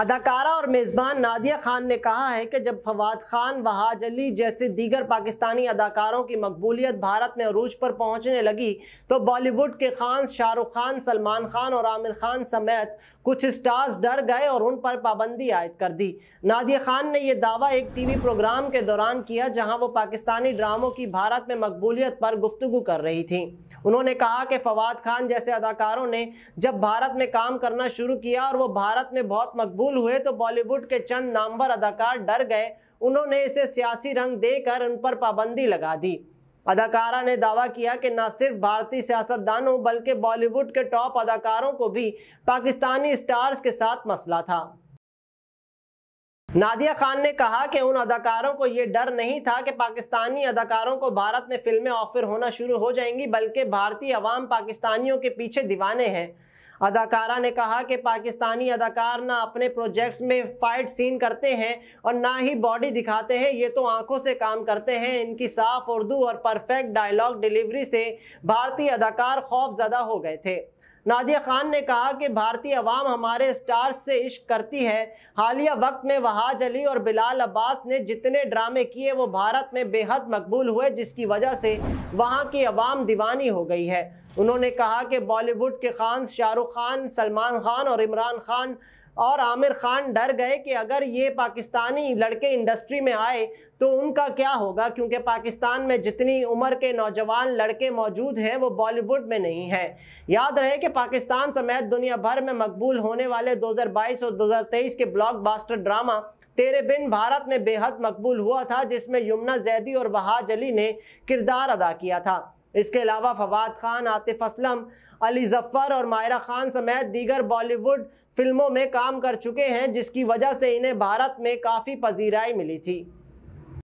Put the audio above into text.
अदाकारा और मेज़बान नादिया खान ने कहा है कि जब फवाद खान वहाज अली जैसे दीगर पाकिस्तानी अदाकारों की मकबूलियत भारत में अरूज पर पहुंचने लगी तो बॉलीवुड के खान शाहरुख खान सलमान खान और आमिर खान समेत कुछ स्टार्स डर गए और उन पर पाबंदी आयद कर दी नादिया खान ने यह दावा एक टीवी प्रोग्राम के दौरान किया जहां वो पाकिस्तानी ड्रामों की भारत में मकबूलियत पर गुफ्तु कर रही थी उन्होंने कहा कि फवाद खान जैसे अदाकारों ने जब भारत में काम करना शुरू किया और वो भारत में बहुत मकबूल हुए तो बॉलीवुड के चंद नामवर अदाकार डर गए उन्होंने इसे सियासी रंग देकर उन पर पाबंदी लगा दी अदाकारा ने दावा किया कि न सिर्फ भारतीय सियासतदानों बल्कि बॉलीवुड के टॉप अदाकारों को भी पाकिस्तानी स्टार्स के साथ मसला था नादिया खान ने कहा कि उन अदाकारों को ये डर नहीं था कि पाकिस्तानी अदाकारों को भारत में फिल्में ऑफर होना शुरू हो जाएंगी बल्कि भारतीय अवाम पाकिस्तानियों के पीछे दीवाने हैं अदाकारा ने कहा कि पाकिस्तानी अदाकार ना अपने प्रोजेक्ट्स में फाइट सीन करते हैं और ना ही बॉडी दिखाते हैं ये तो आंखों से काम करते हैं इनकी साफ उर्दू और परफेक्ट डायलॉग डिलीवरी से भारतीय अदाकार खौफ ज़्यादा हो गए थे नादिया खान ने कहा कि भारतीय अवाम हमारे स्टार्स से इश्क करती है हालिया वक्त में वहाज अली और बिलाल अब्बास ने जितने ड्रामे किए वो भारत में बेहद मकबूल हुए जिसकी वजह से वहाँ की अवाम दीवानी हो गई है उन्होंने कहा कि बॉलीवुड के खान शाहरुख खान सलमान खान और इमरान खान और आमिर खान डर गए कि अगर ये पाकिस्तानी लड़के इंडस्ट्री में आए तो उनका क्या होगा क्योंकि पाकिस्तान में जितनी उम्र के नौजवान लड़के मौजूद हैं वो बॉलीवुड में नहीं हैं याद रहे कि पाकिस्तान समेत दुनिया भर में मकबूल होने वाले 2022 और 2023 के ब्लॉकबस्टर ड्रामा तेरे बिन भारत में बेहद मकबूल हुआ था जिसमें यमुना जैदी और वहाज अली ने किरदार अदा किया था इसके अलावा फवाद खान आतिफ असलम अली जफ़र और मायरा खान समेत दीगर बॉलीवुड फिल्मों में काम कर चुके हैं जिसकी वजह से इन्हें भारत में काफ़ी पजीराई मिली थी